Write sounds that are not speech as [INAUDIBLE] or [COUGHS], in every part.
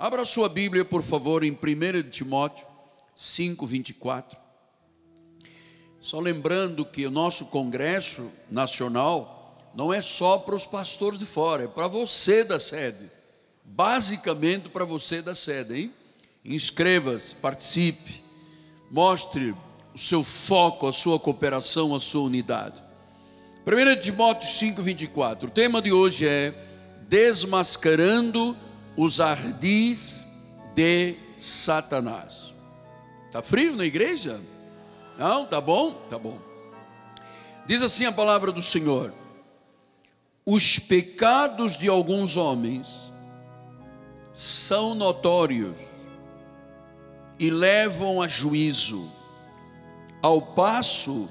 Abra sua Bíblia, por favor, em 1 Timóteo 5, 24. Só lembrando que o nosso Congresso Nacional não é só para os pastores de fora, é para você da sede. Basicamente para você da sede, hein? Inscreva-se, participe, mostre o seu foco, a sua cooperação, a sua unidade. 1 Timóteo 5, 24. O tema de hoje é Desmascarando os ardis de Satanás. Tá frio na igreja? Não, tá bom? Tá bom. Diz assim a palavra do Senhor: Os pecados de alguns homens são notórios e levam a juízo, ao passo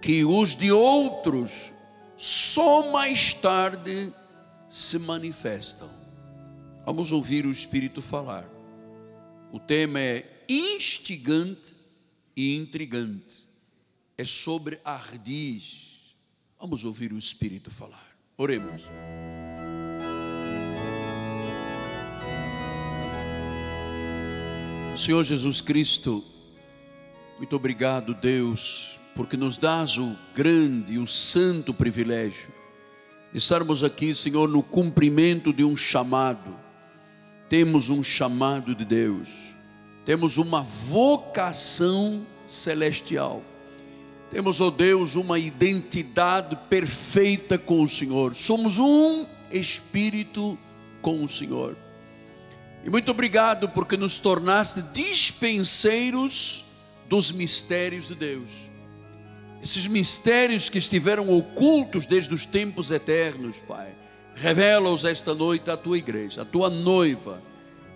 que os de outros só mais tarde se manifestam. Vamos ouvir o Espírito falar. O tema é instigante e intrigante. É sobre ardis. Vamos ouvir o Espírito falar. Oremos. Senhor Jesus Cristo, muito obrigado, Deus, porque nos dás o grande e o santo privilégio de estarmos aqui, Senhor, no cumprimento de um chamado temos um chamado de Deus, temos uma vocação celestial, temos, ó oh Deus, uma identidade perfeita com o Senhor, somos um espírito com o Senhor. E muito obrigado porque nos tornaste dispenseiros dos mistérios de Deus. Esses mistérios que estiveram ocultos desde os tempos eternos, Pai. Revela-os esta noite à tua igreja, à tua noiva,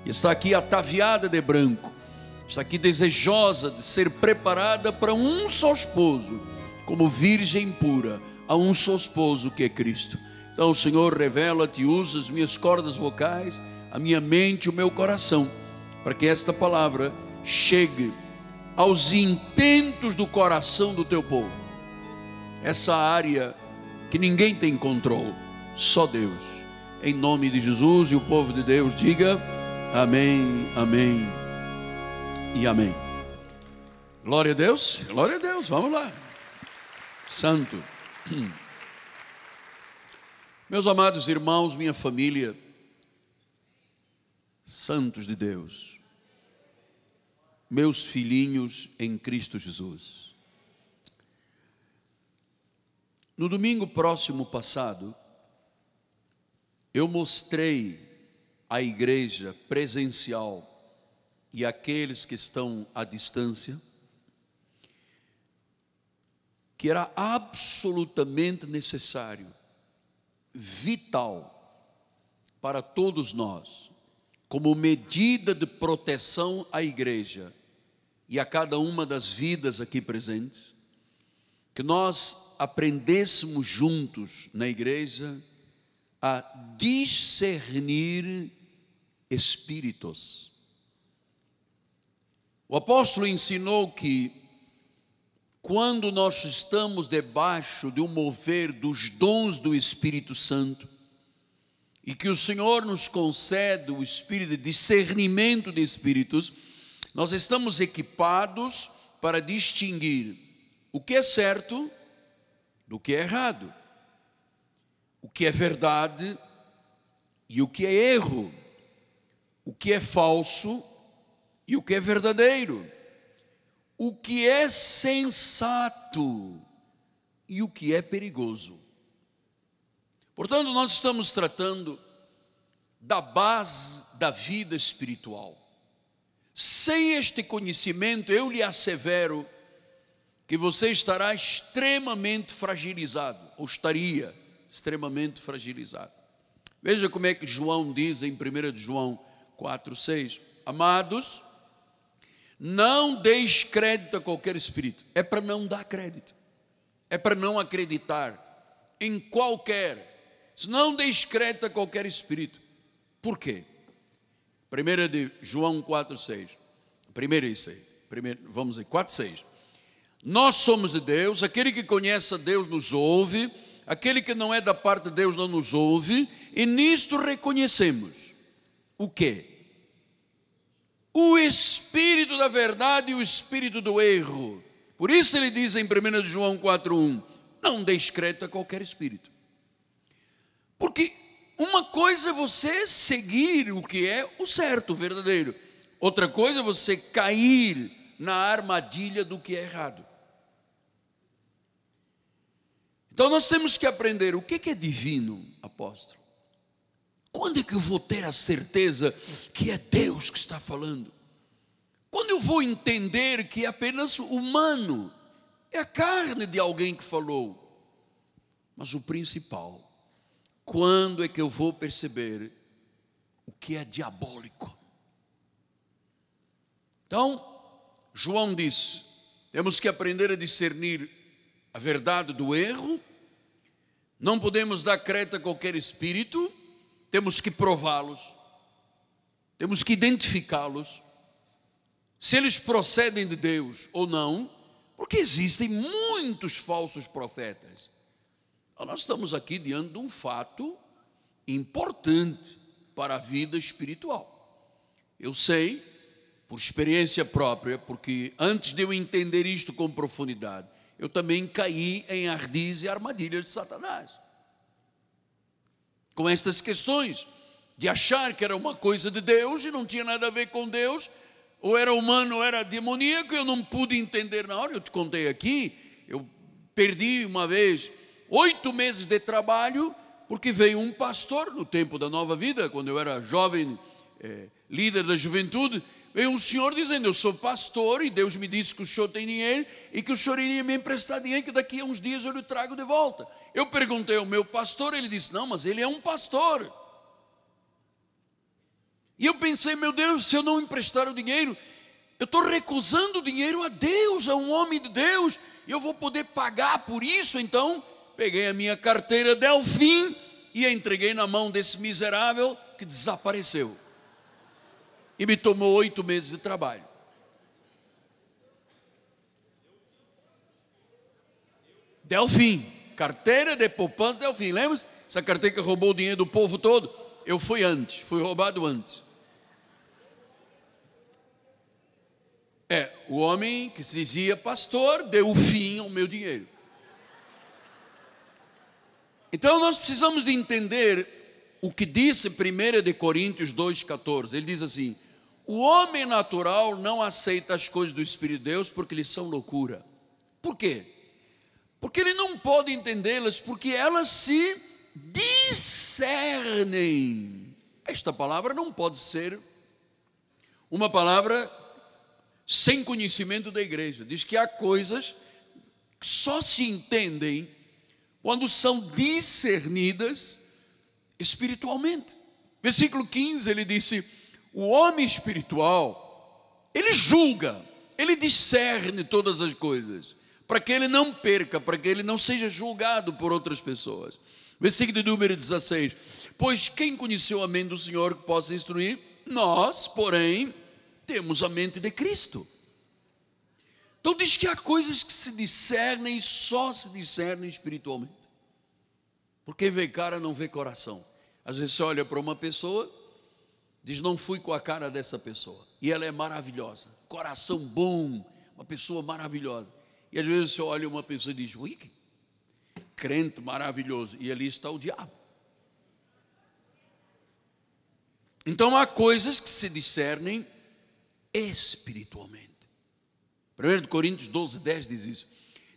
que está aqui ataviada de branco, está aqui desejosa de ser preparada para um só esposo, como virgem pura, a um só esposo que é Cristo. Então, Senhor, revela-te, usa as minhas cordas vocais, a minha mente, o meu coração, para que esta palavra chegue aos intentos do coração do teu povo, essa área que ninguém tem controle só Deus. Em nome de Jesus e o povo de Deus, diga amém, amém e amém. Glória a Deus, glória a Deus, vamos lá. Santo. [CLEARS THROAT] Meus amados irmãos, minha família, santos de Deus, meus filhinhos em Cristo Jesus. No domingo próximo passado, eu mostrei à igreja presencial e àqueles que estão à distância que era absolutamente necessário, vital para todos nós, como medida de proteção à igreja e a cada uma das vidas aqui presentes, que nós aprendêssemos juntos na igreja a discernir espíritos. O apóstolo ensinou que quando nós estamos debaixo de um mover dos dons do Espírito Santo, e que o Senhor nos concede o espírito de discernimento de espíritos, nós estamos equipados para distinguir o que é certo do que é errado, o que é verdade e o que é erro, o que é falso e o que é verdadeiro, o que é sensato e o que é perigoso. Portanto, nós estamos tratando da base da vida espiritual. Sem este conhecimento, eu lhe assevero que você estará extremamente fragilizado, ou estaria extremamente fragilizado. Veja como é que João diz em 1 João 4, 6: Amados, não deis crédito a qualquer espírito. É para não dar crédito. É para não acreditar em qualquer. Não deis crédito a qualquer espírito. Por quê? 1 de João 4, 6. Primeiro isso aí. Primeiro, vamos aí, 4, 6. Nós somos de Deus, aquele que conhece a Deus nos ouve Aquele que não é da parte de Deus não nos ouve, e nisto reconhecemos o quê? O espírito da verdade e o espírito do erro. Por isso ele diz em 1 João 4:1, não descreta crédito a qualquer espírito. Porque uma coisa é você seguir o que é o certo, o verdadeiro. Outra coisa é você cair na armadilha do que é errado. Então nós temos que aprender o é que é divino, apóstolo. Quando é que eu vou ter a certeza que é Deus que está falando? Quando eu vou entender que é apenas humano, é a carne de alguém que falou. Mas o principal, quando é que eu vou perceber o que é diabólico? Então, João diz: temos que aprender a discernir a verdade do erro não podemos dar crédito a qualquer espírito, temos que prová-los, temos que identificá-los. Se eles procedem de Deus ou não, porque existem muitos falsos profetas. Então, nós estamos aqui diante de um fato importante para a vida espiritual. Eu sei, por experiência própria, porque antes de eu entender isto com profundidade, eu também caí em ardis e armadilhas de Satanás. Com estas questões de achar que era uma coisa de Deus e não tinha nada a ver com Deus, ou era humano ou era demoníaco, eu não pude entender na hora, eu te contei aqui, eu perdi uma vez oito meses de trabalho, porque veio um pastor no tempo da nova vida, quando eu era jovem, é, líder da juventude, Veio é um senhor dizendo: Eu sou pastor e Deus me disse que o senhor tem dinheiro e que o senhor iria me emprestar dinheiro, que daqui a uns dias eu lhe trago de volta. Eu perguntei ao meu pastor, ele disse: Não, mas ele é um pastor. E eu pensei: Meu Deus, se eu não emprestar o dinheiro, eu estou recusando o dinheiro a Deus, a um homem de Deus, e eu vou poder pagar por isso. Então, peguei a minha carteira Delfim e a entreguei na mão desse miserável que desapareceu e me tomou oito meses de trabalho. Delfim, carteira de poupança Delfim, lembra? Essa carteira que roubou o dinheiro do povo todo? Eu fui antes, fui roubado antes. É, o homem que se dizia pastor deu fim ao meu dinheiro. Então nós precisamos de entender o que disse 1 de Coríntios 2,14. Ele diz assim: o homem natural não aceita as coisas do Espírito de Deus porque eles são loucura. Por quê? Porque ele não pode entendê-las, porque elas se discernem. Esta palavra não pode ser uma palavra sem conhecimento da igreja. Diz que há coisas que só se entendem quando são discernidas espiritualmente. Versículo 15, ele disse: o homem espiritual, ele julga, ele discerne todas as coisas, para que ele não perca, para que ele não seja julgado por outras pessoas. Versículo de número 16: Pois quem conheceu a mente do Senhor que possa instruir? Nós, porém, temos a mente de Cristo. Então diz que há coisas que se discernem e só se discernem espiritualmente. Porque vê cara não vê coração. Às vezes você olha para uma pessoa Diz: Não fui com a cara dessa pessoa. E ela é maravilhosa, coração bom, uma pessoa maravilhosa. E às vezes você olha uma pessoa e diz: Ui, crente maravilhoso. E ali está o diabo. Então há coisas que se discernem espiritualmente. 1 Coríntios 12, 10 diz isso.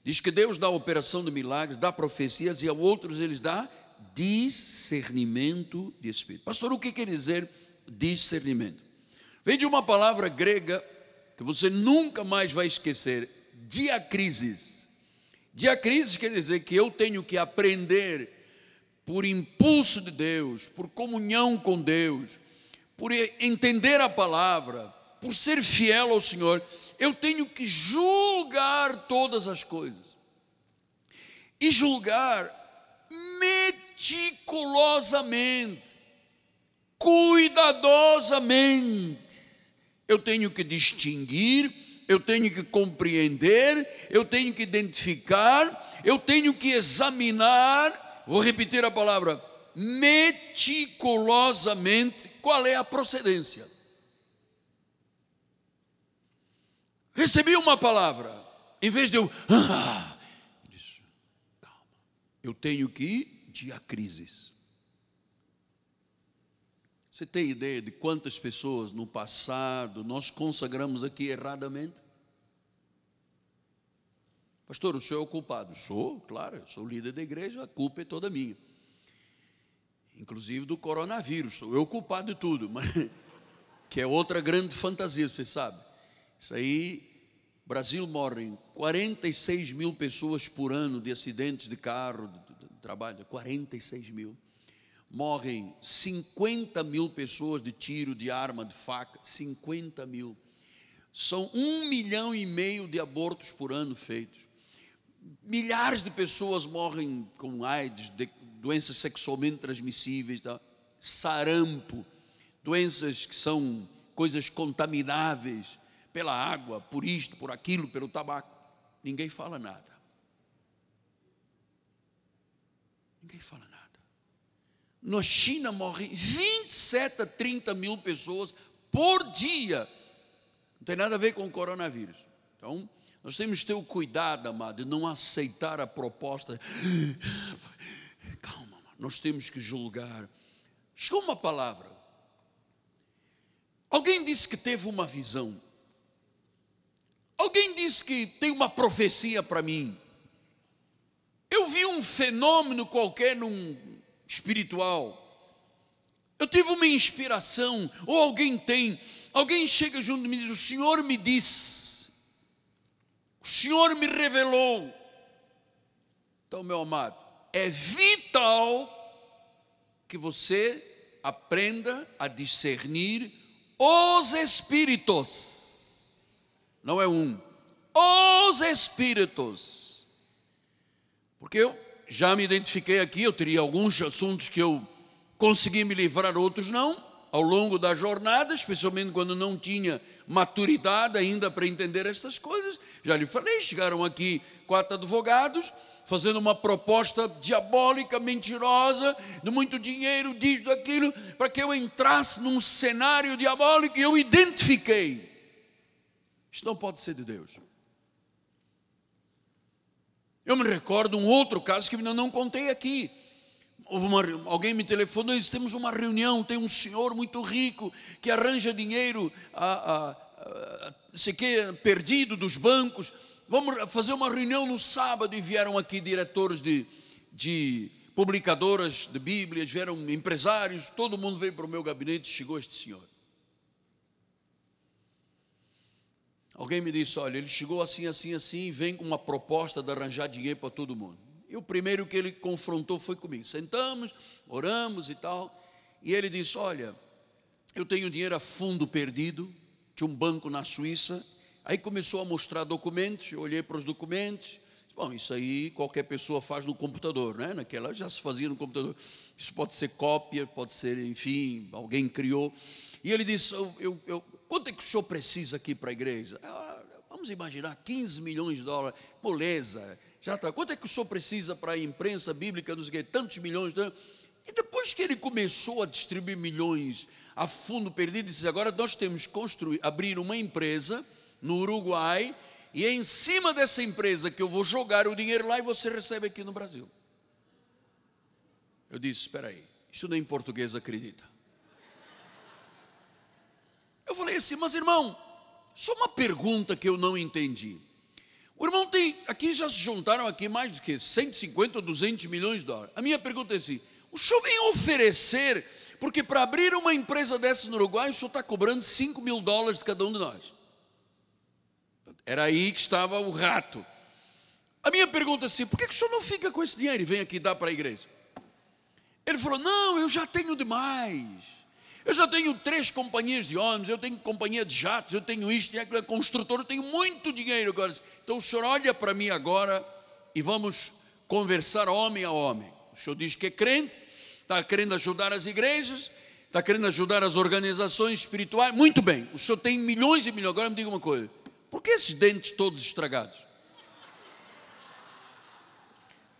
Diz que Deus dá a operação de milagres, dá profecias e a outros eles dá discernimento de espírito. Pastor, o que quer dizer discernimento. Vem de uma palavra grega que você nunca mais vai esquecer: diacrisis. Diacrisis quer dizer que eu tenho que aprender por impulso de Deus, por comunhão com Deus, por entender a palavra, por ser fiel ao Senhor, eu tenho que julgar todas as coisas. E julgar meticulosamente cuidadosamente. Eu tenho que distinguir, eu tenho que compreender, eu tenho que identificar, eu tenho que examinar, vou repetir a palavra, meticulosamente qual é a procedência. Recebi uma palavra, em vez de eu, ah, eu tenho que ir de crises. Você tem ideia de quantas pessoas no passado nós consagramos aqui erradamente? Pastor, o senhor é o culpado. Sou, claro, eu sou líder da igreja, a culpa é toda minha. Inclusive do coronavírus, sou eu culpado de tudo, mas, [LAUGHS] que é outra grande fantasia, você sabe. Isso aí, Brasil morrem 46 mil pessoas por ano de acidentes de carro, de, de, de trabalho, 46 mil morrem 50 mil pessoas de tiro, de arma, de faca, 50 mil. São um milhão e meio de abortos por ano feitos. Milhares de pessoas morrem com AIDS, doenças sexualmente transmissíveis, tá? sarampo, doenças que são coisas contamináveis pela água, por isto, por aquilo, pelo tabaco. Ninguém fala nada. Ninguém fala nada. Na China morrem 27 a 30 mil pessoas por dia. Não tem nada a ver com o coronavírus. Então, nós temos que ter o cuidado, amado, de não aceitar a proposta. Calma, amado. nós temos que julgar. Chegou uma palavra. Alguém disse que teve uma visão. Alguém disse que tem uma profecia para mim. Eu vi um fenômeno qualquer num, espiritual. Eu tive uma inspiração, ou alguém tem, alguém chega junto e me diz: O Senhor me diz, o Senhor me revelou. Então, meu amado, é vital que você aprenda a discernir os espíritos, não é um, os espíritos, porque eu já me identifiquei aqui, eu teria alguns assuntos que eu consegui me livrar, outros não, ao longo da jornada, especialmente quando não tinha maturidade ainda para entender estas coisas. Já lhe falei, chegaram aqui quatro advogados fazendo uma proposta diabólica, mentirosa, de muito dinheiro, disso, daquilo, para que eu entrasse num cenário diabólico e eu identifiquei. Isso não pode ser de Deus. Eu me recordo um outro caso que ainda não contei aqui. Uma, alguém me telefonou e disse: temos uma reunião, tem um senhor muito rico que arranja dinheiro a, a, a, sei que, perdido dos bancos. Vamos fazer uma reunião no sábado. E vieram aqui diretores de, de publicadoras de Bíblias, vieram empresários, todo mundo veio para o meu gabinete e chegou este senhor. Alguém me disse: olha, ele chegou assim, assim, assim, e vem com uma proposta de arranjar dinheiro para todo mundo. E o primeiro que ele confrontou foi comigo. Sentamos, oramos e tal. E ele disse: Olha, eu tenho dinheiro a fundo perdido, tinha um banco na Suíça. Aí começou a mostrar documentos, eu olhei para os documentos. Bom, isso aí qualquer pessoa faz no computador, né? Naquela já se fazia no computador. Isso pode ser cópia, pode ser, enfim, alguém criou. E ele disse: eu, eu Quanto é que o senhor precisa aqui para a igreja? Vamos imaginar, 15 milhões de dólares, moleza. Já está. Quanto é que o senhor precisa para a imprensa bíblica, não sei tantos milhões? Né? E depois que ele começou a distribuir milhões a fundo perdido, disse: agora nós temos que construir, abrir uma empresa no Uruguai, e é em cima dessa empresa que eu vou jogar o dinheiro lá e você recebe aqui no Brasil. Eu disse: espera aí, isso nem português acredita. Eu falei assim, mas irmão, só uma pergunta que eu não entendi. O irmão tem, aqui já se juntaram aqui mais do que 150 ou 200 milhões de dólares. A minha pergunta é assim, o senhor vem oferecer, porque para abrir uma empresa dessa no Uruguai, o senhor está cobrando 5 mil dólares de cada um de nós. Era aí que estava o rato. A minha pergunta é assim, por que, que o senhor não fica com esse dinheiro e vem aqui dar para a igreja? Ele falou, não, eu já tenho demais. Eu já tenho três companhias de ônibus, eu tenho companhia de jatos, eu tenho isto, eu é, é construtor, eu tenho muito dinheiro agora. Então o senhor olha para mim agora e vamos conversar homem a homem. O senhor diz que é crente, está querendo ajudar as igrejas, está querendo ajudar as organizações espirituais. Muito bem, o senhor tem milhões e milhões. Agora me diga uma coisa: por que esses dentes todos estragados?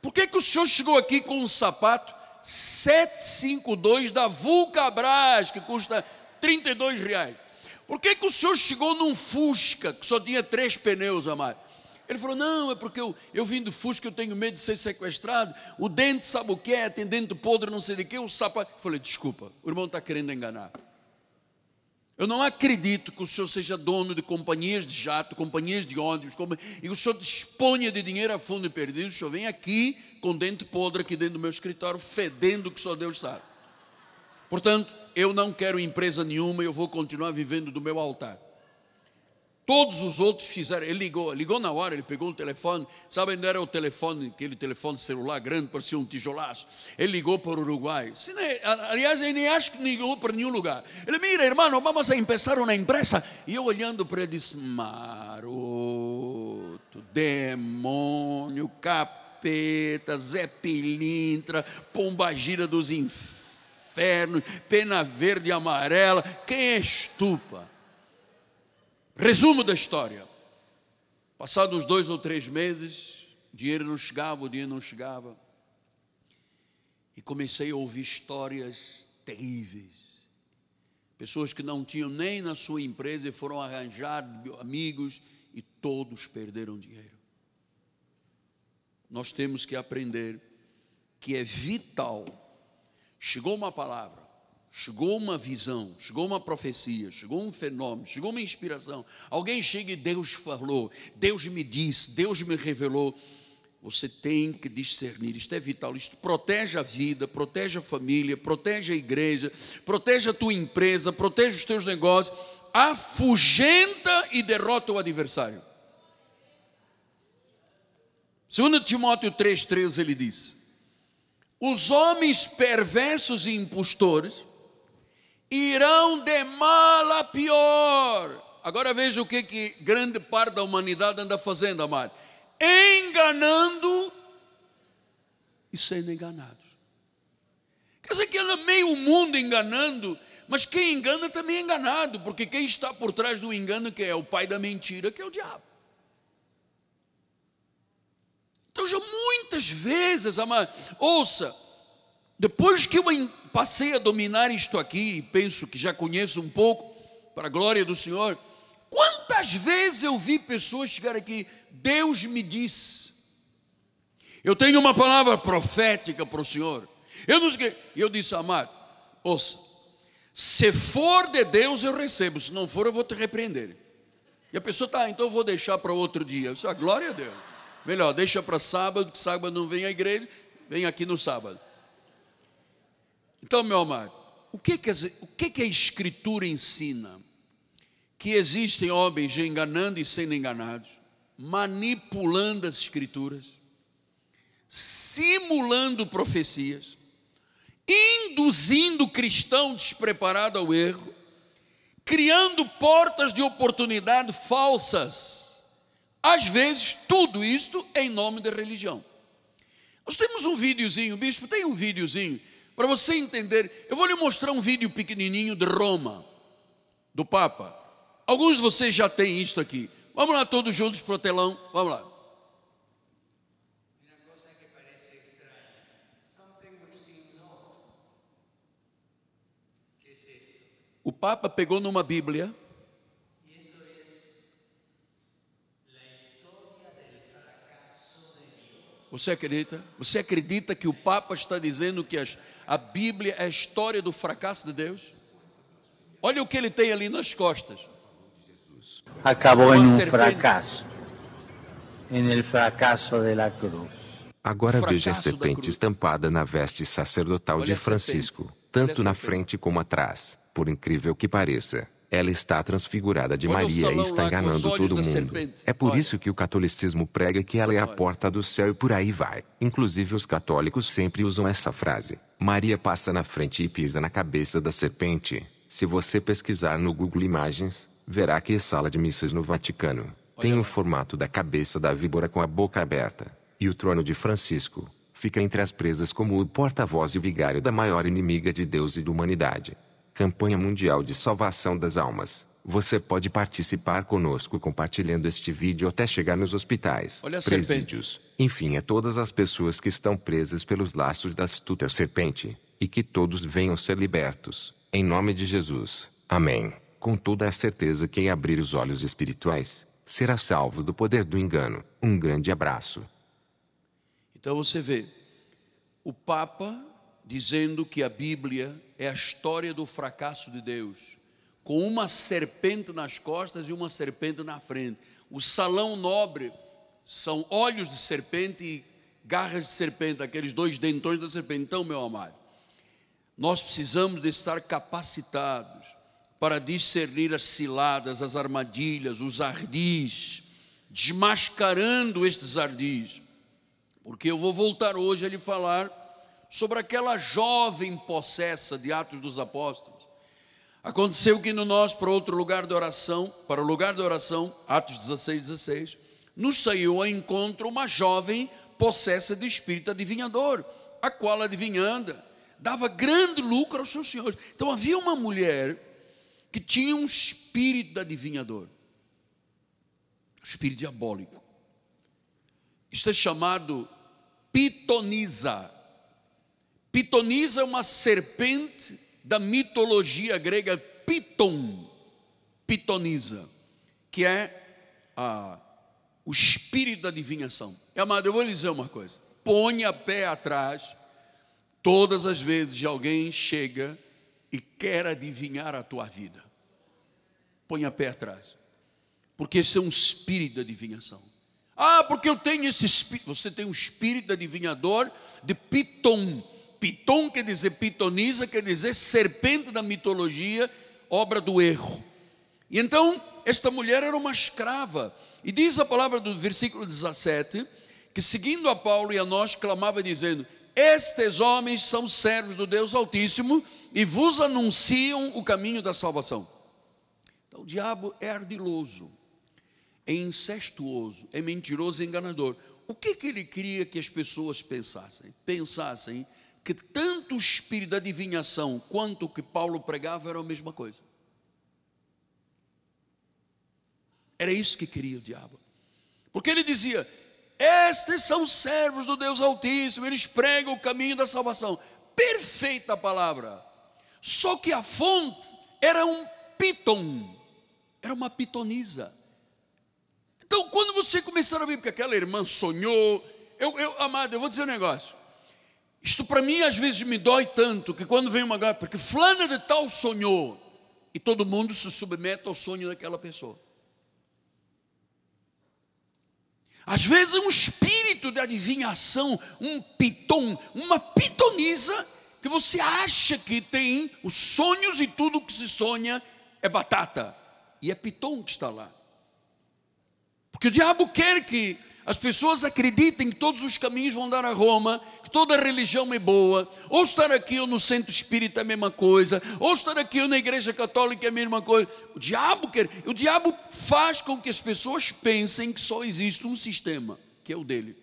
Por que, é que o senhor chegou aqui com um sapato 752 da Vulcabras, que custa 32 reais. Por que, que o senhor chegou num Fusca, que só tinha três pneus, amado? Ele falou, não, é porque eu, eu vim do Fusca, eu tenho medo de ser sequestrado, o dente sabe o que é, tem dente podre, não sei de que, o sapato... Eu falei, desculpa, o irmão está querendo enganar. Eu não acredito que o senhor seja dono de companhias de jato, companhias de ônibus, e o senhor disponha de dinheiro a fundo e perdido, o senhor vem aqui com dente podre aqui dentro do meu escritório, fedendo que só Deus sabe. Portanto, eu não quero empresa nenhuma, eu vou continuar vivendo do meu altar. Todos os outros fizeram, ele ligou, ligou na hora, ele pegou o telefone, sabe, não era o telefone, aquele telefone celular grande, parecia um tijolaço. Ele ligou para o Uruguai. Aliás, ele nem acho que ligou para nenhum lugar. Ele, mira, irmão, vamos a começar uma empresa. E eu olhando para ele, disse, maroto, demônio, capaz capeta, Zé Pilintra, Pombagira dos infernos, Pena Verde e Amarela. Quem é estupa? Resumo da história. Passados dois ou três meses, dinheiro não chegava, o dinheiro não chegava. E comecei a ouvir histórias terríveis. Pessoas que não tinham nem na sua empresa e foram arranjar amigos e todos perderam dinheiro nós temos que aprender que é vital. Chegou uma palavra, chegou uma visão, chegou uma profecia, chegou um fenômeno, chegou uma inspiração. Alguém chega e Deus falou, Deus me disse, Deus me revelou. Você tem que discernir, isto é vital, isto protege a vida, protege a família, protege a igreja, protege a tua empresa, protege os teus negócios, afugenta e derrota o adversário. Segundo Timóteo 3,13 ele diz, os homens perversos e impostores irão de mal a pior. Agora veja o que, que grande parte da humanidade anda fazendo, amado. Enganando e sendo enganados. Quer dizer que anda meio mundo enganando, mas quem engana também é enganado, porque quem está por trás do engano que é o pai da mentira, que é o diabo. Então, já muitas vezes, amado, ouça, depois que eu passei a dominar isto aqui, e penso que já conheço um pouco, para a glória do Senhor, quantas vezes eu vi pessoas chegar aqui, Deus me disse, eu tenho uma palavra profética para o Senhor, eu não sei, eu disse, amado, ouça, se for de Deus eu recebo, se não for eu vou te repreender, e a pessoa, tá, então eu vou deixar para outro dia, eu disse, ah, glória a Deus, Melhor, deixa para sábado, que sábado não vem à igreja, vem aqui no sábado. Então, meu amado, o que, que, o que, que a Escritura ensina? Que existem homens enganando e sendo enganados, manipulando as Escrituras, simulando profecias, induzindo o cristão despreparado ao erro, criando portas de oportunidade falsas às vezes, tudo isto em nome da religião. Nós temos um videozinho, bispo, tem um videozinho, para você entender. Eu vou lhe mostrar um vídeo pequenininho de Roma, do Papa. Alguns de vocês já têm isto aqui. Vamos lá todos juntos pro telão, vamos lá. O Papa pegou numa Bíblia Você acredita? Você acredita que o Papa está dizendo que a Bíblia é a história do fracasso de Deus? Olha o que ele tem ali nas costas. Acabou Uma em um serpente. fracasso. el fracasso da cruz. Agora veja a serpente estampada na veste sacerdotal Olha de Francisco, tanto na frente como atrás, por incrível que pareça. Ela está transfigurada de Maria e está enganando todo mundo. É por isso que o catolicismo prega que ela é a porta do céu e por aí vai. Inclusive, os católicos sempre usam essa frase. Maria passa na frente e pisa na cabeça da serpente. Se você pesquisar no Google Imagens, verá que a é sala de missas no Vaticano tem o formato da cabeça da víbora com a boca aberta. E o trono de Francisco fica entre as presas como o porta-voz e vigário da maior inimiga de Deus e da humanidade. Campanha Mundial de Salvação das Almas. Você pode participar conosco compartilhando este vídeo até chegar nos hospitais, Olha presídios, serpente. enfim, a é todas as pessoas que estão presas pelos laços da astuta serpente, e que todos venham ser libertos. Em nome de Jesus. Amém. Com toda a certeza, quem abrir os olhos espirituais será salvo do poder do engano. Um grande abraço. Então você vê o Papa dizendo que a Bíblia é a história do fracasso de Deus, com uma serpente nas costas e uma serpente na frente. O salão nobre são olhos de serpente e garras de serpente, aqueles dois dentões da serpente. Então, meu amado, nós precisamos de estar capacitados para discernir as ciladas, as armadilhas, os ardis, desmascarando estes ardis. Porque eu vou voltar hoje a lhe falar sobre aquela jovem possessa de Atos dos Apóstolos. Aconteceu que no nós, para outro lugar de oração, para o lugar de oração, Atos 16, 16, nos saiu ao encontro uma jovem possessa de espírito adivinhador, a qual adivinhanda, dava grande lucro aos seus senhores. Então havia uma mulher que tinha um espírito adivinhador, um espírito diabólico. Isto é chamado pitoniza. Pitonisa é uma serpente da mitologia grega Piton, Pitonisa, que é a, o espírito da adivinhação. Amado, eu vou lhe dizer uma coisa: ponha pé atrás todas as vezes que alguém chega e quer adivinhar a tua vida. Ponha pé atrás, porque esse é um espírito da adivinhação. Ah, porque eu tenho esse espírito. Você tem um espírito adivinhador de Piton Piton quer dizer pitonisa, quer dizer serpente da mitologia, obra do erro. E então, esta mulher era uma escrava. E diz a palavra do versículo 17, que seguindo a Paulo e a nós, clamava dizendo: Estes homens são servos do Deus Altíssimo e vos anunciam o caminho da salvação. Então, o diabo é ardiloso, é incestuoso, é mentiroso e enganador. O que, que ele queria que as pessoas pensassem? Pensassem que tanto o espírito da adivinhação quanto o que Paulo pregava era a mesma coisa. Era isso que queria o diabo. Porque ele dizia: Estes são servos do Deus Altíssimo, eles pregam o caminho da salvação. Perfeita palavra. Só que a fonte era um piton, era uma pitonisa. Então, quando você começar a ver, porque aquela irmã sonhou, eu, eu amado, eu vou dizer um negócio. Isto para mim às vezes me dói tanto que quando vem uma galera, porque fulana de tal sonhou, e todo mundo se submete ao sonho daquela pessoa. Às vezes um espírito de adivinhação, um piton, uma pitonisa, que você acha que tem os sonhos e tudo que se sonha é batata. E é piton que está lá. Porque o diabo quer que as pessoas acreditem que todos os caminhos vão dar a Roma, que toda religião é boa, ou estar aqui ou no centro espírita é a mesma coisa, ou estar aqui ou na igreja católica é a mesma coisa. O diabo quer, o diabo faz com que as pessoas pensem que só existe um sistema, que é o dele.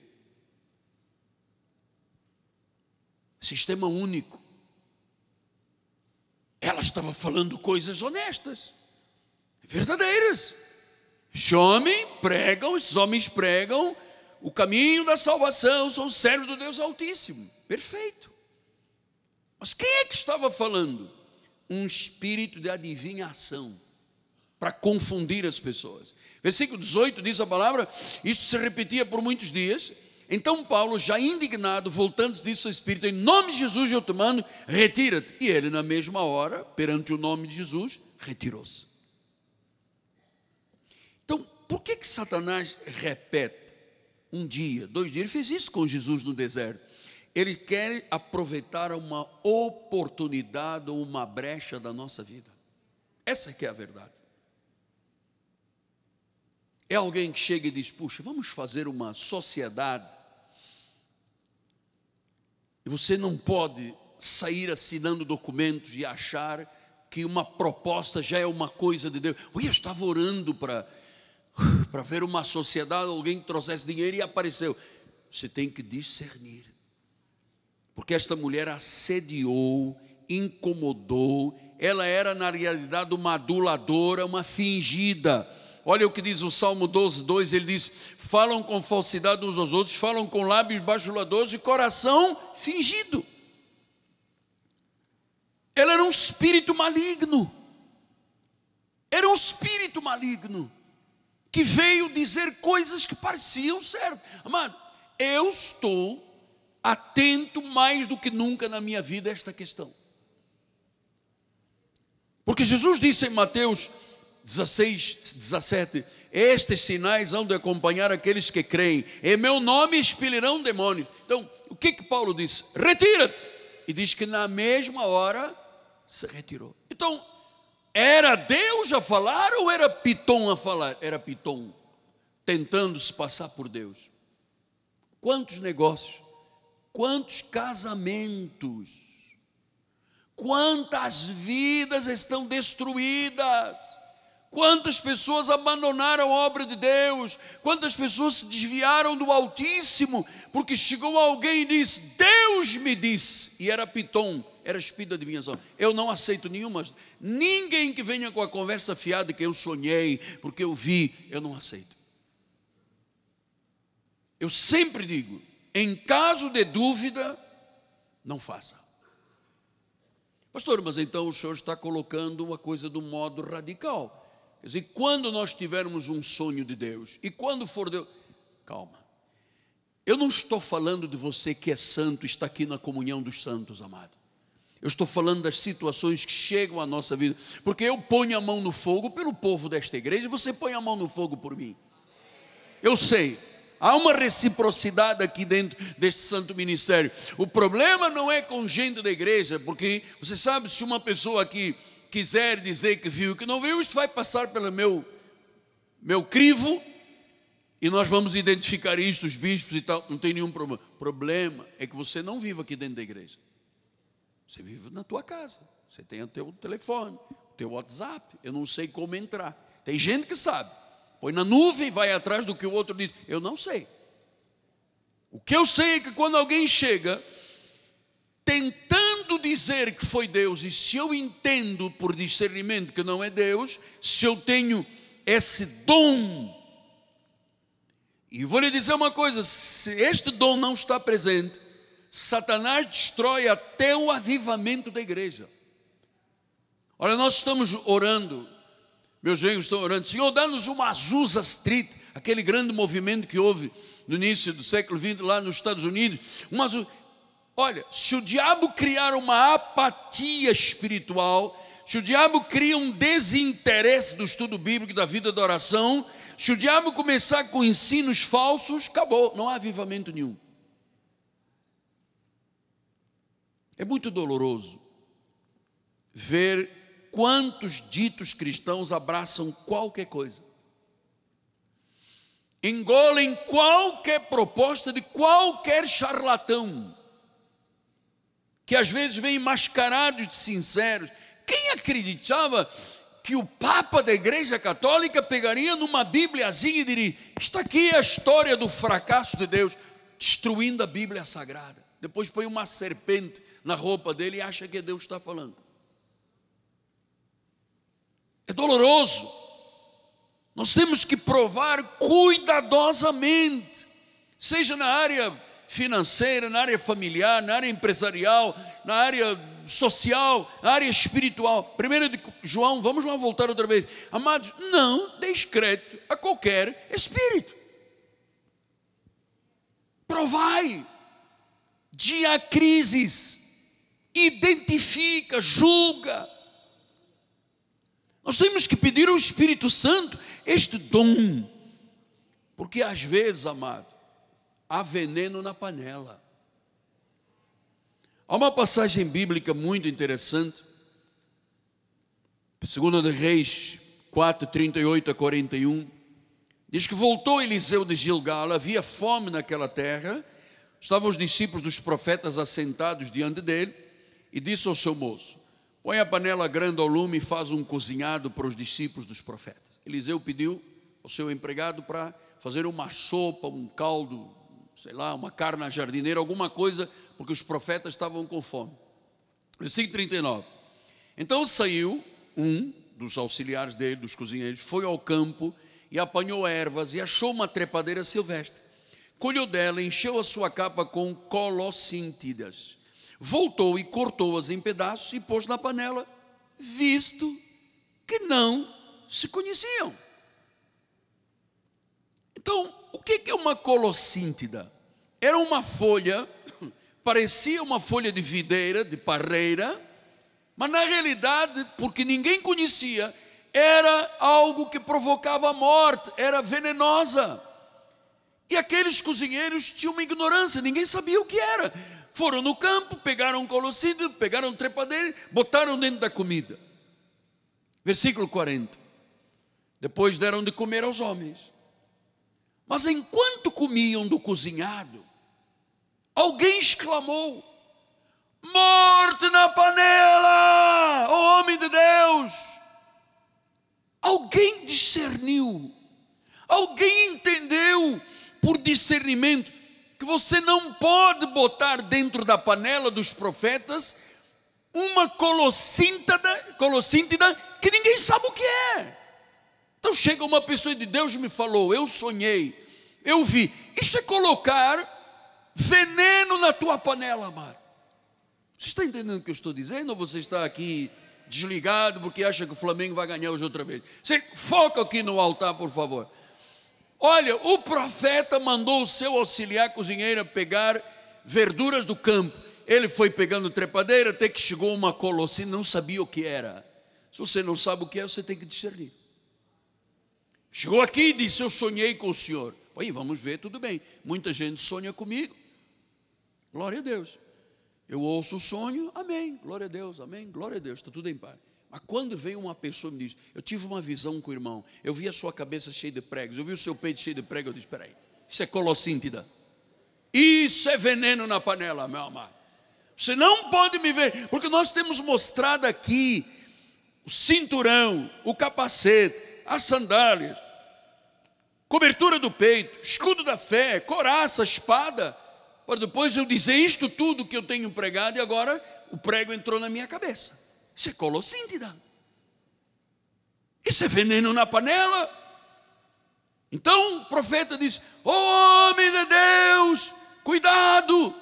Sistema único. Ela estava falando coisas honestas, verdadeiras. Este homem pregam, esses homens pregam o caminho da salvação, são servos do Deus Altíssimo. Perfeito. Mas quem é que estava falando? Um espírito de adivinhação para confundir as pessoas. Versículo 18 diz a palavra: Isso se repetia por muitos dias. Então Paulo, já indignado, voltando-se, disse ao Espírito: Em nome de Jesus eu te mando, retira-te. E ele, na mesma hora, perante o nome de Jesus, retirou-se por que, que Satanás repete um dia, dois dias? Ele fez isso com Jesus no deserto. Ele quer aproveitar uma oportunidade ou uma brecha da nossa vida. Essa que é a verdade. É alguém que chega e diz: Puxa, vamos fazer uma sociedade. E você não pode sair assinando documentos e achar que uma proposta já é uma coisa de Deus. Ui, eu estava orando para para ver uma sociedade, alguém que trouxesse dinheiro e apareceu. Você tem que discernir. Porque esta mulher assediou, incomodou, ela era na realidade uma aduladora, uma fingida. Olha o que diz o Salmo 12, 2, ele diz: falam com falsidade uns aos outros, falam com lábios bajuladores e coração fingido. Ela era um espírito maligno. Era um espírito maligno que veio dizer coisas que pareciam certas. Amado, eu estou atento mais do que nunca na minha vida a esta questão. Porque Jesus disse em Mateus 16, 17: Estes sinais hão de acompanhar aqueles que creem, em meu nome expelirão demônios. Então, o que que Paulo disse? Retira-te! E diz que na mesma hora se retirou. Então, era Deus a falar ou era Pitom a falar? Era Pitom, tentando se passar por Deus. Quantos negócios, quantos casamentos, quantas vidas estão destruídas, quantas pessoas abandonaram a obra de Deus, quantas pessoas se desviaram do Altíssimo, porque chegou alguém e disse: Deus me disse, e era Pitom era espírito de adivinhação. Eu não aceito nenhuma. Ninguém que venha com a conversa fiada que eu sonhei, porque eu vi, eu não aceito. Eu sempre digo, em caso de dúvida, não faça. Pastor, mas então o senhor está colocando uma coisa do modo radical. Quer dizer, quando nós tivermos um sonho de Deus, e quando for Deus. Calma. Eu não estou falando de você que é santo, está aqui na comunhão dos santos, amado. Eu estou falando das situações que chegam à nossa vida, porque eu ponho a mão no fogo pelo povo desta igreja, e você põe a mão no fogo por mim. Eu sei, Há uma reciprocidade aqui dentro deste santo ministério. O problema não é com gente da igreja, porque você sabe, se uma pessoa aqui quiser dizer que viu, que não viu, isto vai passar pelo meu, meu crivo e nós vamos identificar isto, os bispos e tal. Não tem nenhum problema. O problema é que você não vive aqui dentro da igreja. Você vive na tua casa, você tem o teu telefone, o teu WhatsApp, eu não sei como entrar. Tem gente que sabe. Põe na nuvem, e vai atrás do que o outro diz. Eu não sei. O que eu sei é que quando alguém chega tentando dizer que foi Deus, e se eu entendo por discernimento que não é Deus, se eu tenho esse dom, e vou lhe dizer uma coisa: se este dom não está presente, Satanás destrói até o avivamento da igreja. Olha, nós estamos orando, meus amigos estão orando, Senhor, dá-nos uma Azusa Street, aquele grande movimento que houve no início do século XX lá nos Estados Unidos. Uma Azusa. Olha, se o diabo criar uma apatia espiritual, se o diabo cria um desinteresse do estudo bíblico, da vida da oração, se o diabo começar com ensinos falsos, acabou, não há avivamento nenhum. É muito doloroso ver quantos ditos cristãos abraçam qualquer coisa, engolem qualquer proposta de qualquer charlatão, que às vezes vem mascarados de sinceros. Quem acreditava que o Papa da Igreja Católica pegaria numa Bíbliazinha e diria: está aqui a história do fracasso de Deus, destruindo a Bíblia Sagrada. Depois põe uma serpente na roupa dele e acha que Deus está falando. É doloroso. Nós temos que provar cuidadosamente, seja na área financeira, na área familiar, na área empresarial, na área social, na área espiritual. Primeiro de João, vamos lá voltar outra vez. Amados, não deis crédito a qualquer espírito. Provai diacrises identifica, julga. Nós temos que pedir ao Espírito Santo este dom, porque às vezes, amado, há veneno na panela. Há uma passagem bíblica muito interessante, segundo de Reis 4, 38 a 41, diz que voltou Eliseu de Gilgal, havia fome naquela terra, estavam os discípulos dos profetas assentados diante dele, e disse ao seu moço: Põe a panela grande ao lume e faz um cozinhado para os discípulos dos profetas. Eliseu pediu ao seu empregado para fazer uma sopa, um caldo, sei lá, uma carne à jardineira, alguma coisa, porque os profetas estavam com fome. Versículo 39. Então saiu um dos auxiliares dele, dos cozinheiros, foi ao campo e apanhou ervas e achou uma trepadeira silvestre. Colheu dela, encheu a sua capa com colossintidas Voltou e cortou-as em pedaços e pôs na panela, visto que não se conheciam. Então, o que é, é uma colossíntida? Era uma folha, [COUGHS] parecia uma folha de videira, de parreira, mas na realidade, porque ninguém conhecia, era algo que provocava a morte, era venenosa. E aqueles cozinheiros tinham uma ignorância, ninguém sabia o que era. Foram no campo, pegaram um colocínio, pegaram um trepadeiro, botaram dentro da comida. Versículo 40. Depois deram de comer aos homens. Mas enquanto comiam do cozinhado, alguém exclamou: Morte na panela, o homem de Deus! Alguém discerniu, alguém entendeu por discernimento que você não pode botar dentro da panela dos profetas uma colossíntida, colossíntida que ninguém sabe o que é. Então chega uma pessoa de Deus me falou, eu sonhei, eu vi. Isto é colocar veneno na tua panela, amado. Você está entendendo o que eu estou dizendo ou você está aqui desligado porque acha que o Flamengo vai ganhar hoje outra vez? Você foca aqui no altar, por favor. Olha, o profeta mandou o seu auxiliar cozinheiro pegar verduras do campo. Ele foi pegando trepadeira até que chegou uma colossina, não sabia o que era. Se você não sabe o que é, você tem que discernir. Chegou aqui e disse: Eu sonhei com o senhor. Aí, vamos ver, tudo bem. Muita gente sonha comigo. Glória a Deus. Eu ouço o sonho, amém. Glória a Deus, amém. Glória a Deus, está tudo em paz. Mas quando vem uma pessoa e me diz, eu tive uma visão com o irmão, eu vi a sua cabeça cheia de pregos, eu vi o seu peito cheio de pregos, eu disse, peraí, isso é colossíntida. Isso é veneno na panela, meu amado. Você não pode me ver, porque nós temos mostrado aqui o cinturão, o capacete, as sandálias, cobertura do peito, escudo da fé, coraça, espada, para depois eu dizer isto tudo que eu tenho pregado e agora o prego entrou na minha cabeça. Isso é colossíntida. Isso é veneno na panela. Então o profeta diz: Ô oh, homem de Deus, cuidado.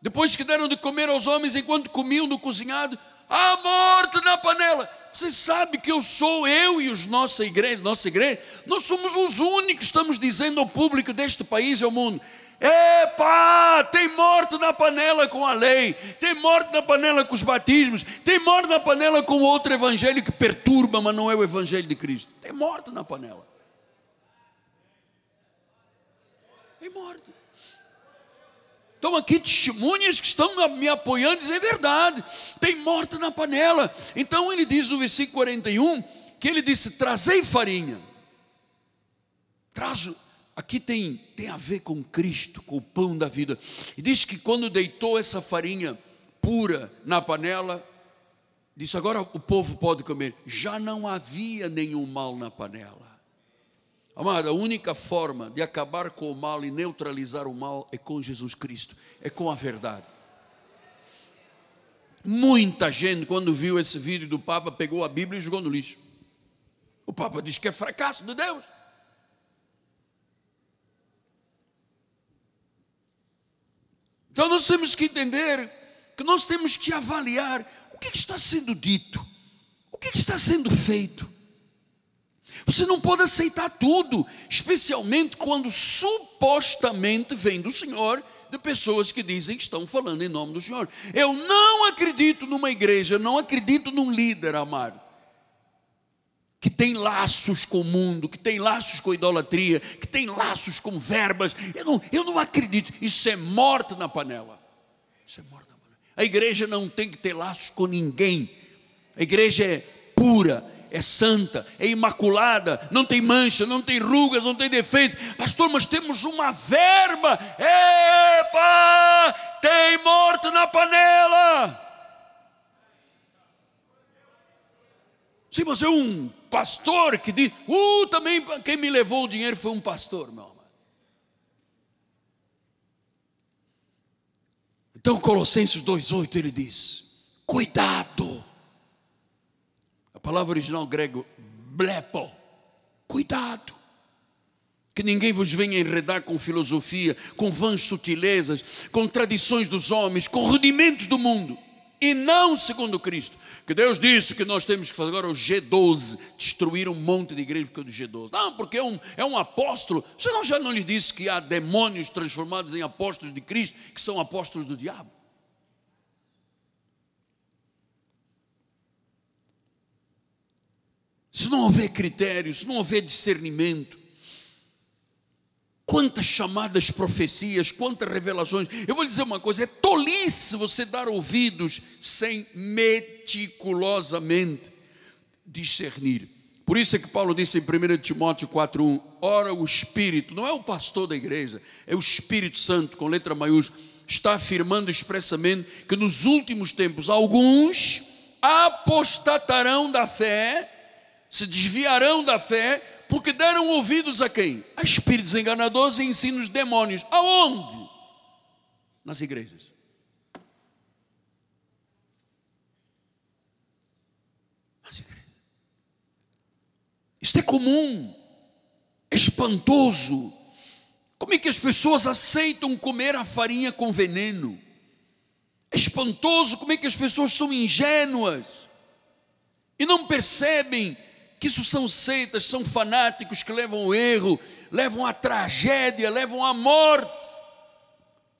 Depois que deram de comer aos homens enquanto comiam no cozinhado, a morte na panela. Você sabe que eu sou eu e os nossa igreja, nossa igreja, nós somos os únicos estamos dizendo ao público deste país e ao mundo Epa, tem morto na panela com a lei, tem morto na panela com os batismos, tem morto na panela com outro evangelho que perturba, mas não é o evangelho de Cristo. Tem morto na panela. Tem morto. Estão aqui testemunhas que estão me apoiando, dizendo, é verdade, tem morto na panela. Então ele diz no versículo 41 que ele disse: Trazei farinha. Trazo, aqui tem tem a ver com Cristo, com o pão da vida. E diz que quando deitou essa farinha pura na panela, disse: agora o povo pode comer. Já não havia nenhum mal na panela. Amada, a única forma de acabar com o mal e neutralizar o mal é com Jesus Cristo, é com a verdade. Muita gente, quando viu esse vídeo do Papa, pegou a Bíblia e jogou no lixo. O Papa diz que é fracasso de Deus. Então nós temos que entender que nós temos que avaliar o que é está sendo dito, o é que está sendo feito. Você não pode aceitar tudo, especialmente quando supostamente vem do Senhor de pessoas que dizem que estão falando em nome do Senhor. Eu não acredito numa igreja, não acredito num líder, amado, que tem laços com o mundo, que tem laços com a idolatria, que tem laços com verbas. Eu não, eu não acredito. Isso é morte na panela. Isso é morte na panela. A igreja não tem que ter laços com ninguém. A igreja é pura, é santa, é imaculada, não tem mancha, não tem rugas, não tem defeitos. Pastor, mas temos uma verba. Epa! Tem morte na panela. Sim, mas é um pastor que diz, uh, também quem me levou o dinheiro foi um pastor, meu amado. Então, Colossenses 2,8 ele diz: cuidado. A palavra original grego, blepo, cuidado. Que ninguém vos venha enredar com filosofia, com vãs sutilezas, com tradições dos homens, com rudimentos do mundo, e não segundo Cristo, que Deus disse que nós temos que fazer agora o G12, destruir um monte de igreja porque é do G12. Não, porque é um, é um apóstolo. Você não, já não lhe disse que há demônios transformados em apóstolos de Cristo, que são apóstolos do diabo? Se não houver critério, se não houver discernimento, Quantas chamadas profecias, quantas revelações. Eu vou lhe dizer uma coisa: é tolice você dar ouvidos sem meticulosamente discernir. Por isso é que Paulo disse em 1 Timóteo 4,1: Ora, o Espírito, não é o pastor da igreja, é o Espírito Santo, com letra maiúscula, está afirmando expressamente que nos últimos tempos alguns apostatarão da fé, se desviarão da fé, porque deram ouvidos a quem? A espíritos enganadores e ensinos demônios. Aonde? Nas igrejas. Nas igrejas. Isto é comum, é espantoso. Como é que as pessoas aceitam comer a farinha com veneno? É espantoso como é que as pessoas são ingênuas e não percebem que isso são seitas, são fanáticos que levam o erro, levam a tragédia, levam à morte.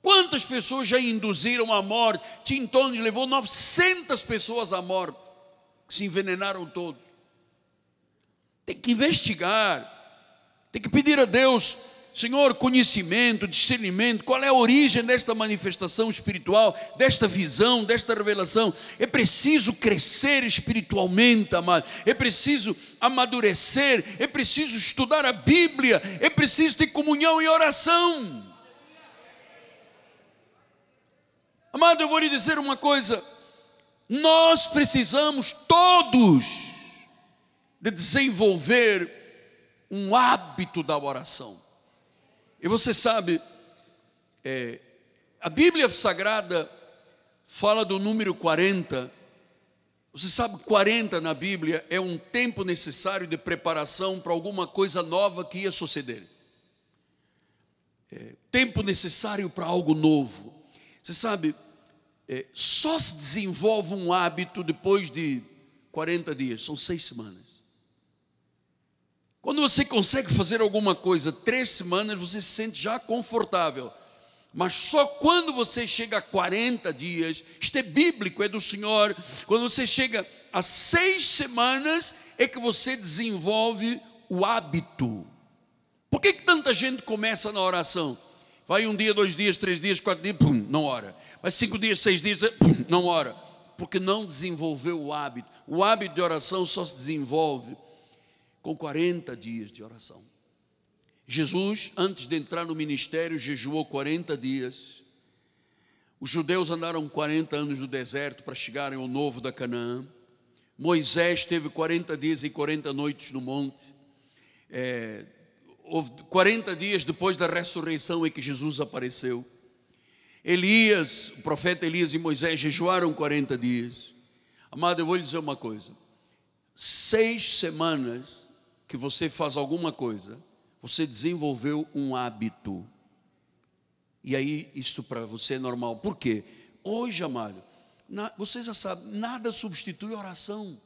Quantas pessoas já induziram à morte? Tim Tones levou 900 pessoas à morte, que se envenenaram todos. Tem que investigar, tem que pedir a Deus Senhor, conhecimento, discernimento, qual é a origem desta manifestação espiritual, desta visão, desta revelação? É preciso crescer espiritualmente, amado, é preciso amadurecer, é preciso estudar a Bíblia, é preciso ter comunhão e oração. Amado, eu vou lhe dizer uma coisa: nós precisamos todos de desenvolver um hábito da oração. E você sabe, é, a Bíblia Sagrada fala do número 40. Você sabe, 40 na Bíblia é um tempo necessário de preparação para alguma coisa nova que ia suceder. É, tempo necessário para algo novo. Você sabe, é, só se desenvolve um hábito depois de 40 dias, são seis semanas. Quando você consegue fazer alguma coisa três semanas, você se sente já confortável. Mas só quando você chega a 40 dias, isto é bíblico, é do Senhor. Quando você chega a seis semanas, é que você desenvolve o hábito. Por que, que tanta gente começa na oração? Vai um dia, dois dias, três dias, quatro dias, pum, não ora. Vai cinco dias, seis dias, eh, pum, não ora. Porque não desenvolveu o hábito. O hábito de oração só se desenvolve com 40 dias de oração. Jesus, antes de entrar no ministério, jejuou 40 dias. Os judeus andaram 40 anos no deserto para chegarem ao novo da Canaã. Moisés teve 40 dias e 40 noites no monte. É, 40 dias depois da ressurreição é que Jesus apareceu. Elias, o profeta Elias e Moisés jejuaram 40 dias. Amado, eu vou lhe dizer uma coisa. Seis semanas que você faz alguma coisa, você desenvolveu um hábito. E aí isso para você é normal. Por quê? Hoje, amado, na, você já sabe, nada substitui oração.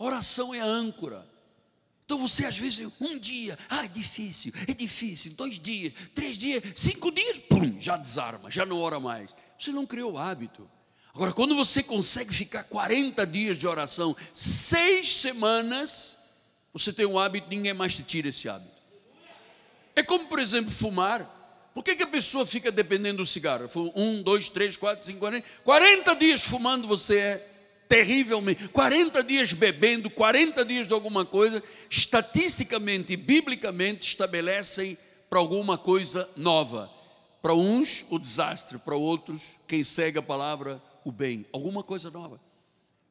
A oração é a âncora. Então você às vezes, um dia, ah, é difícil, é difícil, dois dias, três dias, cinco dias, pum, já desarma, já não ora mais. Você não criou o hábito. Agora, quando você consegue ficar 40 dias de oração, seis semanas, você tem um hábito, ninguém mais te tira esse hábito. É como, por exemplo, fumar. Por que, que a pessoa fica dependendo do cigarro? Um, dois, três, quatro, cinco, quarenta. 40 dias fumando você é terrivelmente. 40 dias bebendo, 40 dias de alguma coisa. Estatisticamente e biblicamente estabelecem para alguma coisa nova. Para uns, o desastre. Para outros, quem segue a palavra, o bem. Alguma coisa nova.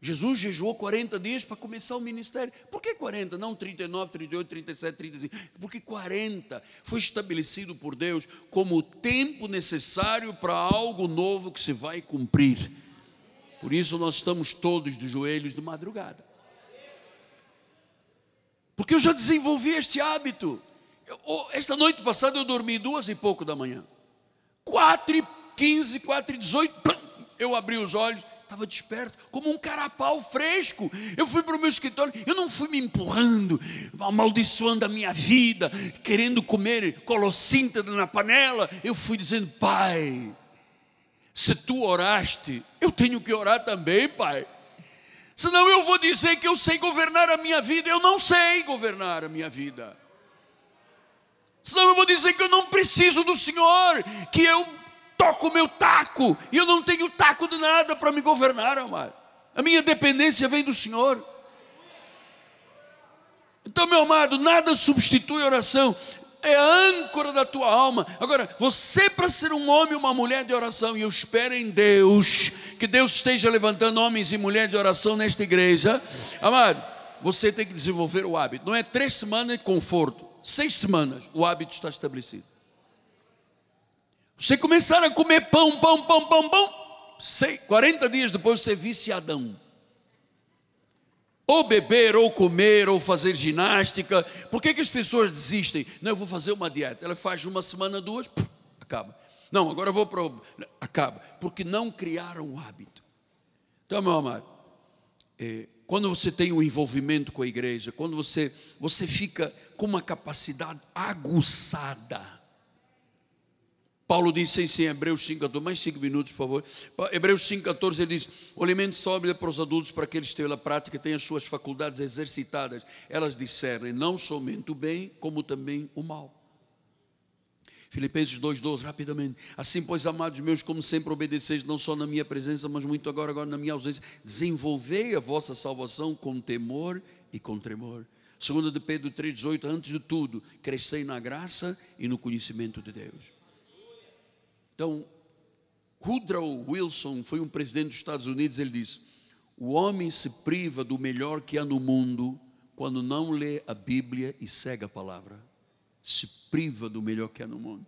Jesus jejuou 40 dias para começar o ministério. Por que 40? Não 39, 38, 37, 35. Porque 40 foi estabelecido por Deus como o tempo necessário para algo novo que se vai cumprir. Por isso nós estamos todos de joelhos de madrugada. Porque eu já desenvolvi este hábito. Eu, esta noite passada eu dormi duas e pouco da manhã. 4 e 15, 4 e 18, eu abri os olhos estava desperto, como um carapau fresco. Eu fui para o meu escritório, eu não fui me empurrando, amaldiçoando a minha vida, querendo comer colocinta na panela. Eu fui dizendo, Pai, se tu oraste, eu tenho que orar também, Pai. Senão eu vou dizer que eu sei governar a minha vida, eu não sei governar a minha vida. Senão eu vou dizer que eu não preciso do Senhor, que eu toco o meu taco, e eu não tenho taco de nada para me governar, amado. A minha dependência vem do Senhor. Então, meu amado, nada substitui oração, é a âncora da tua alma. Agora, você para ser um homem e uma mulher de oração, e eu espero em Deus, que Deus esteja levantando homens e mulheres de oração nesta igreja, amado, você tem que desenvolver o hábito. Não é três semanas de conforto, seis semanas o hábito está estabelecido. Você começar a comer pão, pão, pão, pão, pão, sei, 40 dias depois você é Adão. Ou beber, ou comer, ou fazer ginástica. Por que, que as pessoas desistem? Não, eu vou fazer uma dieta. Ela faz uma semana, duas, puf, acaba. Não, agora eu vou para. Acaba. Porque não criaram o hábito. Então, meu amado, é, quando você tem um envolvimento com a igreja, quando você, você fica com uma capacidade aguçada Paulo disse isso em Hebreus 5,14, mais cinco minutos, por favor. Hebreus 5,14 ele diz: O alimento sólido é para os adultos, para que eles tenham a prática, tenham as suas faculdades exercitadas. Elas discernem não somente o bem, como também o mal. Filipenses 2,12, rapidamente. Assim, pois, amados meus, como sempre obedeceis, não só na minha presença, mas muito agora, agora na minha ausência, desenvolvei a vossa salvação com temor e com tremor. Segunda de Pedro 3,18, antes de tudo, crescei na graça e no conhecimento de Deus. Então, Woodrow Wilson foi um presidente dos Estados Unidos, ele disse: "O homem se priva do melhor que há no mundo quando não lê a Bíblia e segue a palavra. Se priva do melhor que há no mundo."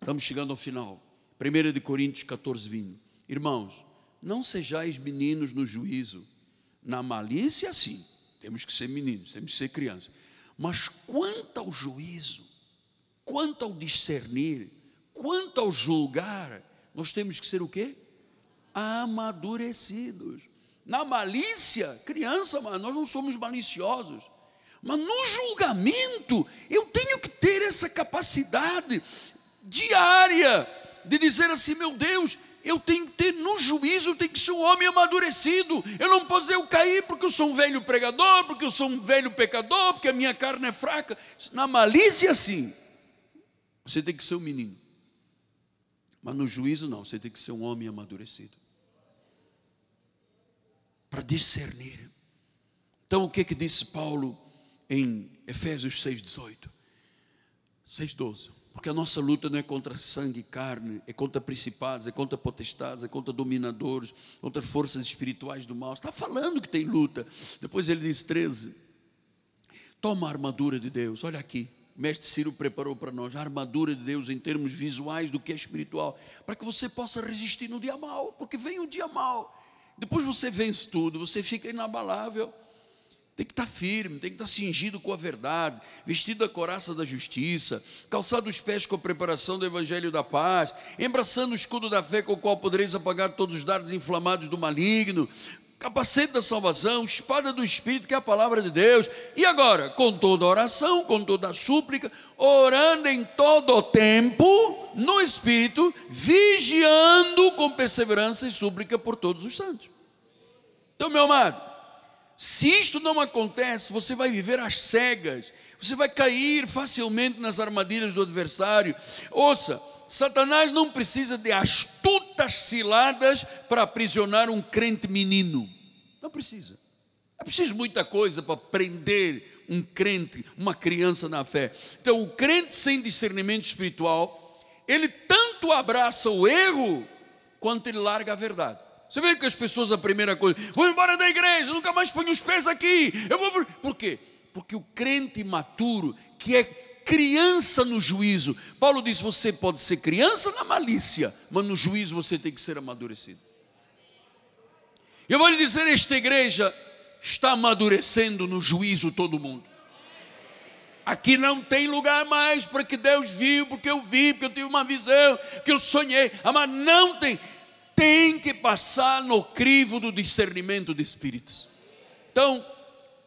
Estamos chegando ao final. 1 de Coríntios 14, 20. Irmãos, não sejais meninos no juízo. Na malícia, sim, temos que ser meninos, temos que ser crianças. Mas quanto ao juízo, quanto ao discernir, Quanto ao julgar, nós temos que ser o quê? Amadurecidos. Na malícia, criança, mas nós não somos maliciosos. Mas no julgamento, eu tenho que ter essa capacidade diária de dizer assim: meu Deus, eu tenho que ter no juízo, eu tenho que ser um homem amadurecido. Eu não posso dizer eu cair porque eu sou um velho pregador, porque eu sou um velho pecador, porque a minha carne é fraca. Na malícia, sim. Você tem que ser um menino. Mas no juízo não, você tem que ser um homem amadurecido. Para discernir. Então o que que disse Paulo em Efésios 6:18? 6:12. Porque a nossa luta não é contra sangue e carne, é contra principados, é contra potestades, é contra dominadores, contra forças espirituais do mal. Está falando que tem luta. Depois ele diz 13. Toma a armadura de Deus. Olha aqui mestre Ciro preparou para nós, a armadura de Deus em termos visuais do que é espiritual, para que você possa resistir no dia mal, porque vem o dia mal. Depois você vence tudo, você fica inabalável. Tem que estar tá firme, tem que estar tá cingido com a verdade, vestido da coraça da justiça, calçado os pés com a preparação do evangelho da paz, embraçando o escudo da fé com o qual podereis apagar todos os dardos inflamados do maligno, capacete da salvação, espada do Espírito, que é a palavra de Deus. E agora, com toda oração, com toda súplica, orando em todo o tempo, no Espírito, vigiando com perseverança e súplica por todos os santos. Então, meu amado, se isto não acontece, você vai viver às cegas, você vai cair facilmente nas armadilhas do adversário. Ouça, Satanás não precisa de astutas ciladas para aprisionar um crente menino. Não precisa. É preciso muita coisa para prender um crente, uma criança na fé. Então, o crente sem discernimento espiritual, ele tanto abraça o erro quanto ele larga a verdade. Você vê que as pessoas, a primeira coisa, vou embora da igreja, nunca mais ponho os pés aqui. Eu vou. Por quê? Porque o crente maturo, que é criança no juízo. Paulo diz: você pode ser criança na malícia, mas no juízo você tem que ser amadurecido. Eu vou lhe dizer: esta igreja está amadurecendo no juízo todo mundo. Aqui não tem lugar mais para que Deus viu, porque eu vi, porque eu tive uma visão, que eu sonhei. Ah, mas não tem. Tem que passar no crivo do discernimento de espíritos. Então,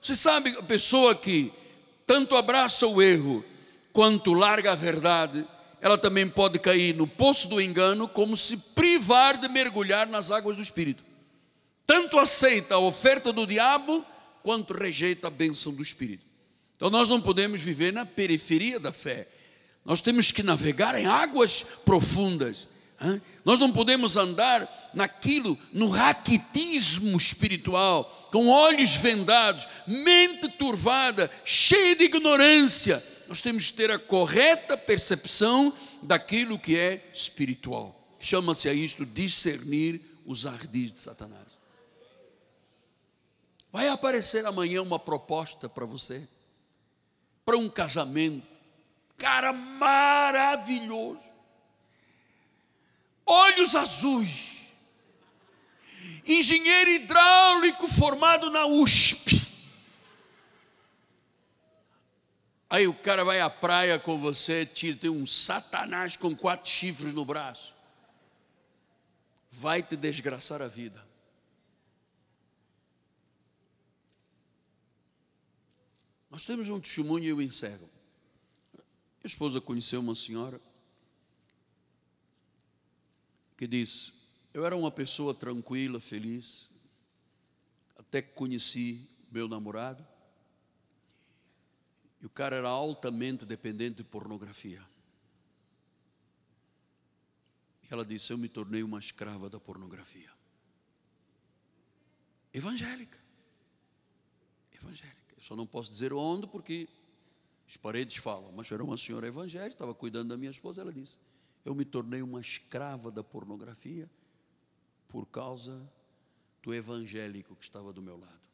você sabe, a pessoa que tanto abraça o erro quanto larga a verdade, ela também pode cair no poço do engano, como se privar de mergulhar nas águas do Espírito. Tanto aceita a oferta do diabo, quanto rejeita a bênção do Espírito. Então nós não podemos viver na periferia da fé. Nós temos que navegar em águas profundas. Hein? Nós não podemos andar naquilo, no raquitismo espiritual, com olhos vendados, mente turvada, cheia de ignorância nós temos que ter a correta percepção daquilo que é espiritual. Chama-se a isto discernir os ardis de Satanás. Vai aparecer amanhã uma proposta para você, para um casamento, cara maravilhoso, olhos azuis, engenheiro hidráulico formado na USP, Aí o cara vai à praia com você, tem um satanás com quatro chifres no braço. Vai te desgraçar a vida. Nós temos um testemunho e eu encerro. Minha esposa conheceu uma senhora que disse: Eu era uma pessoa tranquila, feliz, até que conheci meu namorado. E o cara era altamente dependente de pornografia. E ela disse: Eu me tornei uma escrava da pornografia. Evangélica. Evangélica. Eu só não posso dizer onde, porque as paredes falam. Mas era uma senhora evangélica, estava cuidando da minha esposa. Ela disse: Eu me tornei uma escrava da pornografia por causa do evangélico que estava do meu lado.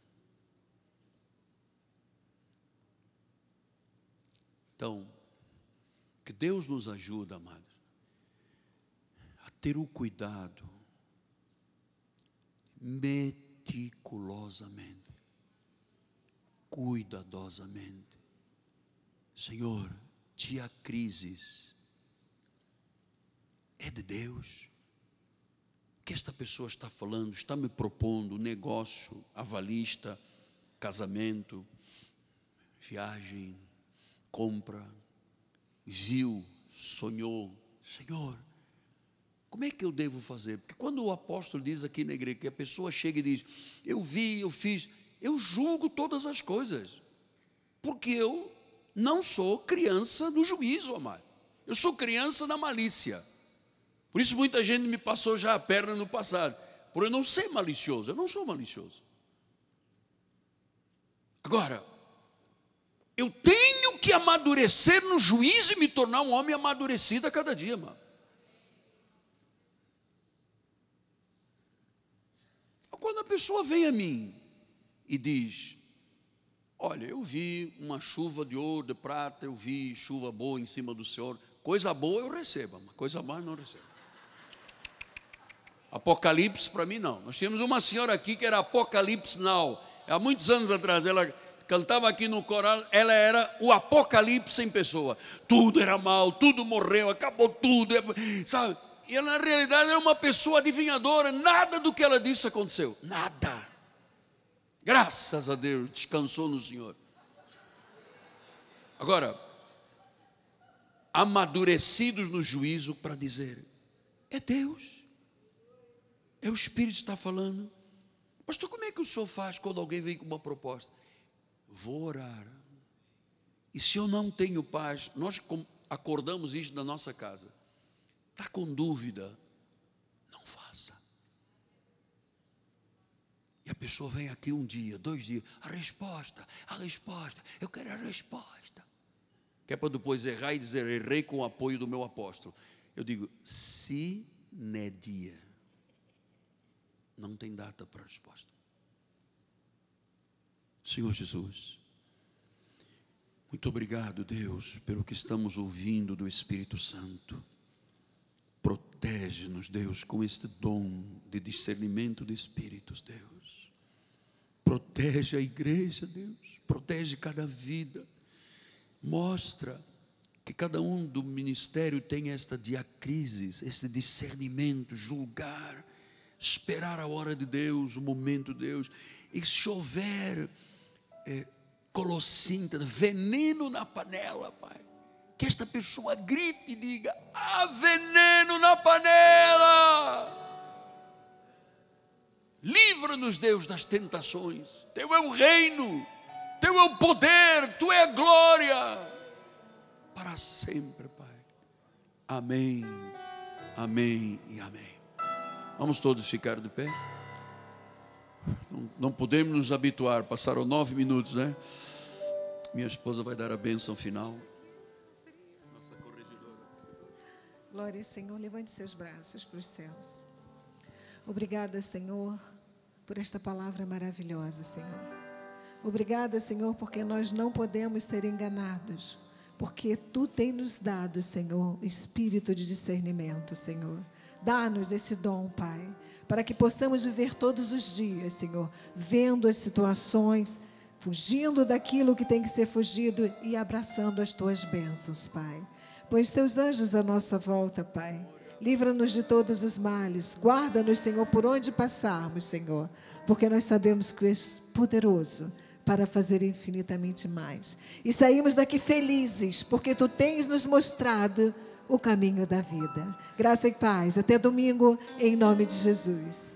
Então, que Deus nos ajuda, amados, a ter o cuidado meticulosamente, cuidadosamente. Senhor, dia crises é de Deus. que esta pessoa está falando, está me propondo negócio, avalista, casamento, viagem, compra, viu, sonhou, Senhor, como é que eu devo fazer? Porque quando o apóstolo diz aqui na igreja que a pessoa chega e diz, eu vi, eu fiz, eu julgo todas as coisas, porque eu não sou criança do juízo, amado. Eu sou criança da malícia. Por isso muita gente me passou já a perna no passado, por eu não ser malicioso, eu não sou malicioso. Agora, eu tenho que amadurecer no juízo e me tornar um homem amadurecido a cada dia, mano. Quando a pessoa vem a mim e diz: Olha, eu vi uma chuva de ouro, de prata, eu vi chuva boa em cima do Senhor, coisa boa eu recebo, mas coisa má não recebo. Apocalipse para mim não. Nós tínhamos uma senhora aqui que era Apocalipse Now, há muitos anos atrás, ela cantava aqui no coral, ela era o apocalipse em pessoa. Tudo era mal, tudo morreu, acabou tudo, é, sabe? E ela, na realidade, era uma pessoa adivinhadora, nada do que ela disse aconteceu, nada. Graças a Deus, descansou no Senhor. Agora, amadurecidos no juízo para dizer: é Deus, é o Espírito que está falando. Pastor, como é que o senhor faz quando alguém vem com uma proposta? vou orar. E se eu não tenho paz, nós acordamos isso na nossa casa. Está com dúvida? Não faça. E a pessoa vem aqui um dia, dois dias, a resposta, a resposta, eu quero a resposta. Que é para depois errar e dizer, errei com o apoio do meu apóstolo. Eu digo, se é dia, não tem data para a resposta. Senhor Jesus. Muito obrigado, Deus, pelo que estamos ouvindo do Espírito Santo. Protege-nos, Deus, com este dom de discernimento de espíritos, Deus. Protege a igreja, Deus. Protege cada vida. Mostra que cada um do ministério tem esta diacrisis, este discernimento, julgar, esperar a hora de Deus, o momento de Deus. E se houver é, veneno na panela, Pai. Que esta pessoa grite e diga: há ah, veneno na panela. Livra-nos, Deus, das tentações. Teu é o reino, Teu é o poder, Tu é a glória. Para sempre, Pai. Amém, amém e amém. Vamos todos ficar de pé. Não, não podemos nos habituar. Passaram nove minutos, né? Minha esposa vai dar a bênção final. Nossa corregidora. Glória ao Senhor. Levante seus braços para os céus. Obrigada, Senhor, por esta palavra maravilhosa, Senhor. Obrigada, Senhor, porque nós não podemos ser enganados, porque Tu tem nos dado, Senhor, espírito de discernimento, Senhor. Dá-nos esse dom, Pai para que possamos viver todos os dias, Senhor, vendo as situações, fugindo daquilo que tem que ser fugido e abraçando as tuas bênçãos, Pai. Pois teus anjos à nossa volta, Pai. Livra-nos de todos os males, guarda-nos, Senhor, por onde passarmos, Senhor, porque nós sabemos que és poderoso para fazer infinitamente mais. E saímos daqui felizes, porque tu tens nos mostrado o caminho da vida. Graça e paz. Até domingo, em nome de Jesus.